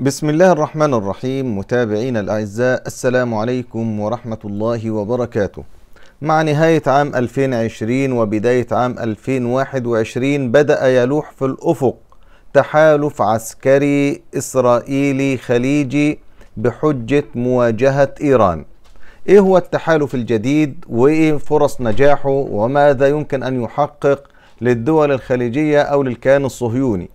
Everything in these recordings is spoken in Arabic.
بسم الله الرحمن الرحيم متابعينا الأعزاء السلام عليكم ورحمة الله وبركاته مع نهاية عام 2020 وبداية عام 2021 بدأ يلوح في الأفق تحالف عسكري إسرائيلي خليجي بحجة مواجهة إيران إيه هو التحالف الجديد وإيه فرص نجاحه وماذا يمكن أن يحقق للدول الخليجية أو للكيان الصهيوني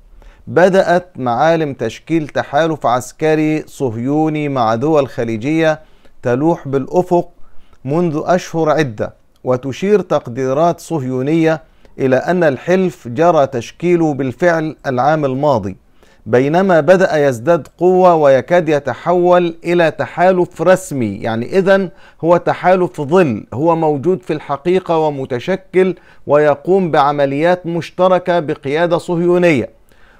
بدأت معالم تشكيل تحالف عسكري صهيوني مع دول خليجية تلوح بالأفق منذ أشهر عدة وتشير تقديرات صهيونية إلى أن الحلف جرى تشكيله بالفعل العام الماضي بينما بدأ يزداد قوة ويكاد يتحول إلى تحالف رسمي يعني إذا هو تحالف ظل هو موجود في الحقيقة ومتشكل ويقوم بعمليات مشتركة بقيادة صهيونية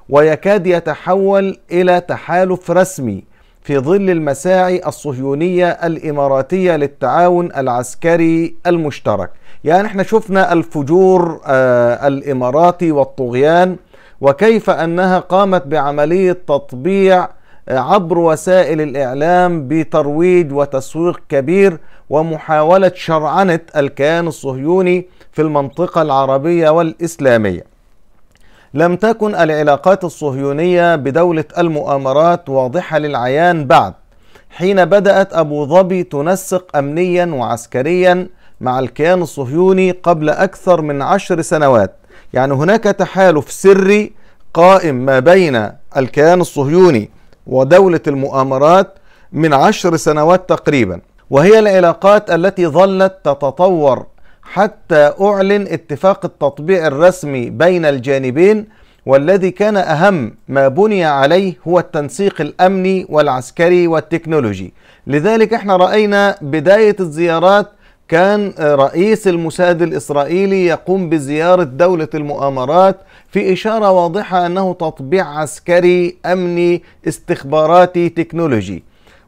ويكاد يتحول الى تحالف رسمي في ظل المساعي الصهيونيه الاماراتيه للتعاون العسكري المشترك. يعني احنا شفنا الفجور آه، الاماراتي والطغيان وكيف انها قامت بعمليه تطبيع آه، عبر وسائل الاعلام بترويج وتسويق كبير ومحاوله شرعنه الكيان الصهيوني في المنطقه العربيه والاسلاميه. لم تكن العلاقات الصهيونية بدولة المؤامرات واضحة للعيان بعد حين بدأت أبو ظبي تنسق أمنيا وعسكريا مع الكيان الصهيوني قبل أكثر من عشر سنوات يعني هناك تحالف سري قائم ما بين الكيان الصهيوني ودولة المؤامرات من عشر سنوات تقريبا وهي العلاقات التي ظلت تتطور حتى أعلن اتفاق التطبيع الرسمي بين الجانبين والذي كان أهم ما بني عليه هو التنسيق الأمني والعسكري والتكنولوجي لذلك احنا رأينا بداية الزيارات كان رئيس الموساد الإسرائيلي يقوم بزيارة دولة المؤامرات في إشارة واضحة أنه تطبيع عسكري أمني استخباراتي تكنولوجي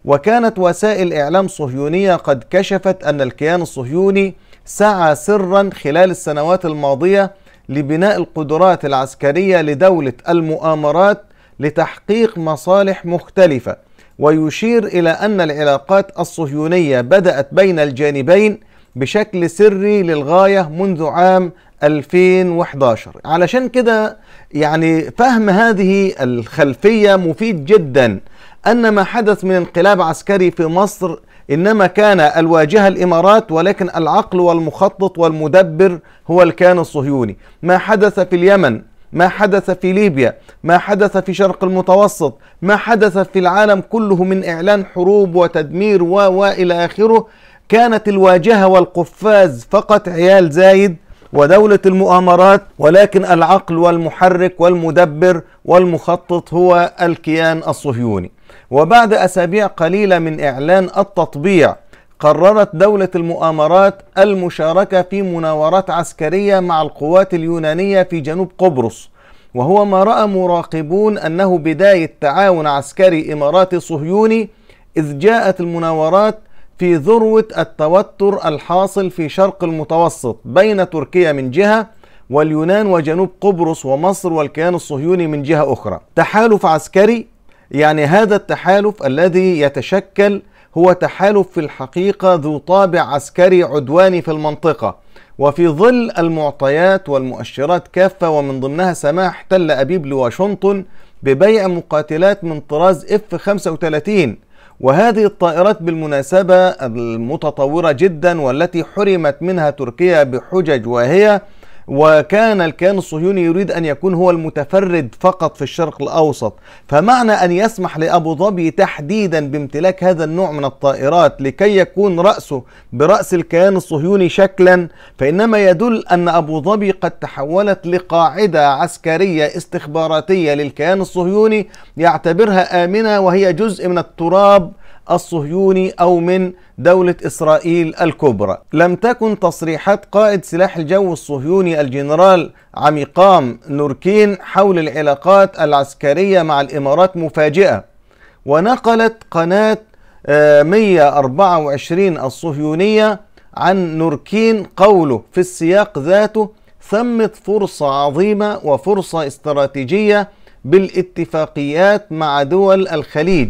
وكانت وسائل إعلام صهيونية قد كشفت أن الكيان الصهيوني سعى سرا خلال السنوات الماضية لبناء القدرات العسكرية لدولة المؤامرات لتحقيق مصالح مختلفة ويشير إلى أن العلاقات الصهيونية بدأت بين الجانبين بشكل سري للغاية منذ عام 2011 علشان كده يعني فهم هذه الخلفية مفيد جدا أن ما حدث من انقلاب عسكري في مصر إنما كان الواجهة الإمارات ولكن العقل والمخطط والمدبر هو الكيان الصهيوني ما حدث في اليمن ما حدث في ليبيا ما حدث في شرق المتوسط ما حدث في العالم كله من إعلان حروب وتدمير و وإلى آخره كانت الواجهة والقفاز فقط عيال زايد ودولة المؤامرات ولكن العقل والمحرك والمدبر والمخطط هو الكيان الصهيوني وبعد أسابيع قليلة من إعلان التطبيع قررت دولة المؤامرات المشاركة في مناورات عسكرية مع القوات اليونانية في جنوب قبرص وهو ما رأى مراقبون أنه بداية تعاون عسكري إماراتي صهيوني إذ جاءت المناورات في ذروة التوتر الحاصل في شرق المتوسط بين تركيا من جهة واليونان وجنوب قبرص ومصر والكيان الصهيوني من جهة أخرى تحالف عسكري يعني هذا التحالف الذي يتشكل هو تحالف في الحقيقة ذو طابع عسكري عدواني في المنطقة وفي ظل المعطيات والمؤشرات كافة ومن ضمنها سماح تل أبيب لواشنطن ببيع مقاتلات من طراز اف 35 وهذه الطائرات بالمناسبة المتطورة جدا والتي حرمت منها تركيا بحجج واهية وكان الكيان الصهيوني يريد أن يكون هو المتفرد فقط في الشرق الأوسط فمعنى أن يسمح لأبو ظبي تحديدا بامتلاك هذا النوع من الطائرات لكي يكون رأسه برأس الكيان الصهيوني شكلا فإنما يدل أن أبو ظبي قد تحولت لقاعدة عسكرية استخباراتية للكيان الصهيوني يعتبرها آمنة وهي جزء من التراب الصهيوني أو من دولة إسرائيل الكبرى لم تكن تصريحات قائد سلاح الجو الصهيوني الجنرال عميقام نوركين حول العلاقات العسكرية مع الإمارات مفاجئة ونقلت قناة 124 آه، الصهيونية عن نوركين قوله في السياق ذاته ثمت فرصة عظيمة وفرصة استراتيجية بالاتفاقيات مع دول الخليج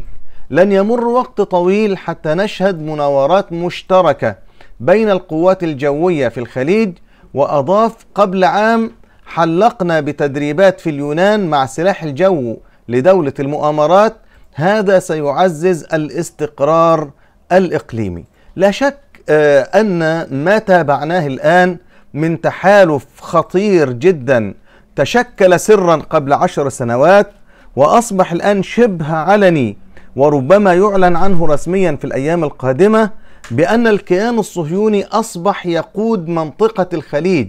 لن يمر وقت طويل حتى نشهد مناورات مشتركة بين القوات الجوية في الخليج وأضاف قبل عام حلقنا بتدريبات في اليونان مع سلاح الجو لدولة المؤامرات هذا سيعزز الاستقرار الإقليمي لا شك آه، أن ما تابعناه الآن من تحالف خطير جدا تشكل سرا قبل عشر سنوات وأصبح الآن شبه علني وربما يعلن عنه رسميا في الأيام القادمة بأن الكيان الصهيوني أصبح يقود منطقة الخليج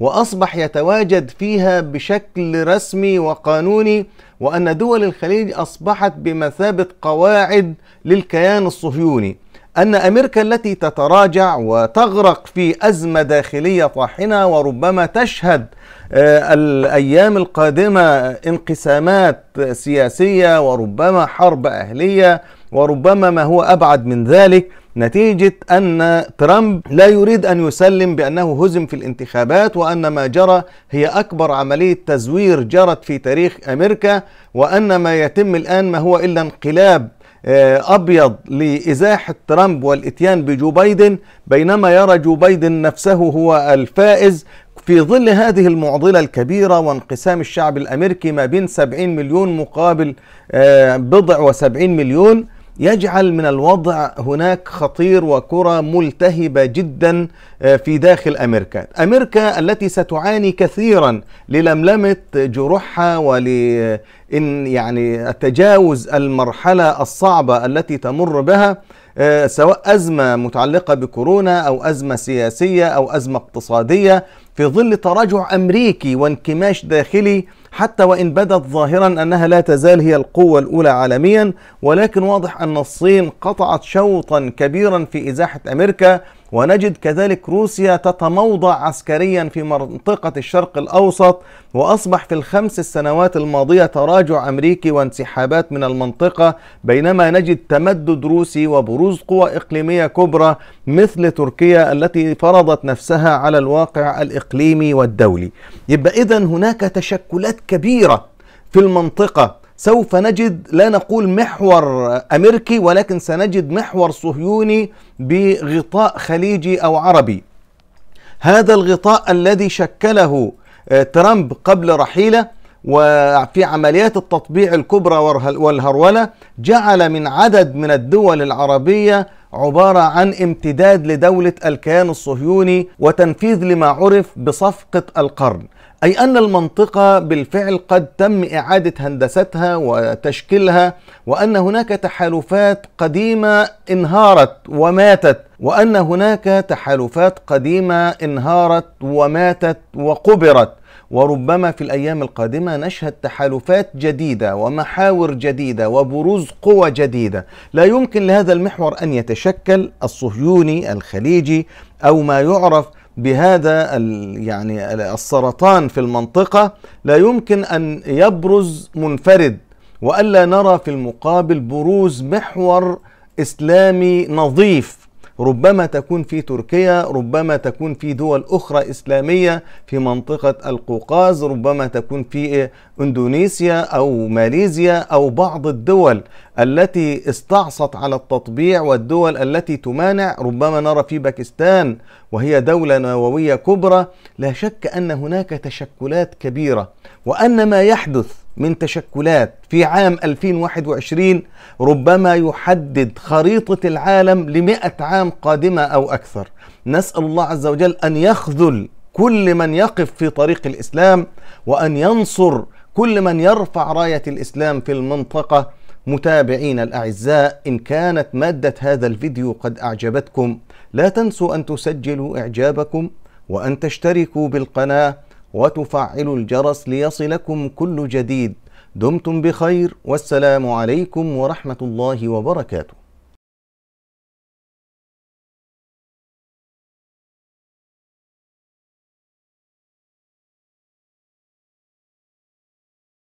واصبح يتواجد فيها بشكل رسمي وقانوني وان دول الخليج اصبحت بمثابه قواعد للكيان الصهيوني أن أمريكا التي تتراجع وتغرق في أزمة داخلية طاحنة وربما تشهد آه، الأيام القادمة انقسامات سياسية وربما حرب أهلية وربما ما هو أبعد من ذلك نتيجة أن ترامب لا يريد أن يسلم بأنه هزم في الانتخابات وأن ما جرى هي أكبر عملية تزوير جرت في تاريخ أمريكا وأن ما يتم الآن ما هو إلا انقلاب آه، أبيض لإزاحة ترامب والإتيان بجو بايدن بينما يرى جو بايدن نفسه هو الفائز في ظل هذه المعضلة الكبيرة وانقسام الشعب الأمريكي ما بين 70 مليون مقابل آه، بضع و70 مليون يجعل من الوضع هناك خطير وكرة ملتهبة جدا آه، في داخل أمريكا أمريكا التي ستعاني كثيرا للملمة جروحها ول آه، يعني تجاوز المرحلة الصعبة التي تمر بها آه، سواء أزمة متعلقة بكورونا أو أزمة سياسية أو أزمة اقتصادية في ظل تراجع أمريكي وانكماش داخلي حتى وإن بدت ظاهرا أنها لا تزال هي القوة الأولى عالميا ولكن واضح أن الصين قطعت شوطا كبيرا في إزاحة أمريكا ونجد كذلك روسيا تتموضع عسكريا في منطقة الشرق الأوسط وأصبح في الخمس السنوات الماضية تراجع أمريكي وانسحابات من المنطقة بينما نجد تمدد روسي وبروز قوى إقليمية كبرى مثل تركيا التي فرضت نفسها على الواقع الإقليمي والدولي يبقى إذا هناك تشكلات كبيرة في المنطقة سوف نجد لا نقول محور أمريكي ولكن سنجد محور صهيوني بغطاء خليجي أو عربي هذا الغطاء الذي شكله آه، ترامب قبل رحيله وفي عمليات التطبيع الكبرى والهرولة جعل من عدد من الدول العربية عبارة عن امتداد لدولة الكيان الصهيوني وتنفيذ لما عرف بصفقة القرن أي أن المنطقة بالفعل قد تم إعادة هندستها وتشكيلها وأن هناك تحالفات قديمة انهارت وماتت وأن هناك تحالفات قديمة انهارت وماتت وقبرت وربما في الايام القادمه نشهد تحالفات جديده ومحاور جديده وبروز قوى جديده، لا يمكن لهذا المحور ان يتشكل الصهيوني الخليجي او ما يعرف بهذا يعني السرطان في المنطقه لا يمكن ان يبرز منفرد والا نرى في المقابل بروز محور اسلامي نظيف ربما تكون في تركيا ربما تكون في دول أخرى إسلامية في منطقة القوقاز ربما تكون في إندونيسيا أو ماليزيا أو بعض الدول التي استعصت على التطبيع والدول التي تمانع ربما نرى في باكستان وهي دولة نووية كبرى لا شك أن هناك تشكلات كبيرة وأن ما يحدث من تشكلات في عام 2021 ربما يحدد خريطة العالم لمئة عام قادمة أو أكثر نسأل الله عز وجل أن يخذل كل من يقف في طريق الإسلام وأن ينصر كل من يرفع راية الإسلام في المنطقة متابعين الأعزاء إن كانت مادة هذا الفيديو قد أعجبتكم لا تنسوا أن تسجلوا إعجابكم وأن تشتركوا بالقناة وتفعلوا الجرس ليصلكم كل جديد دمتم بخير والسلام عليكم ورحمة الله وبركاته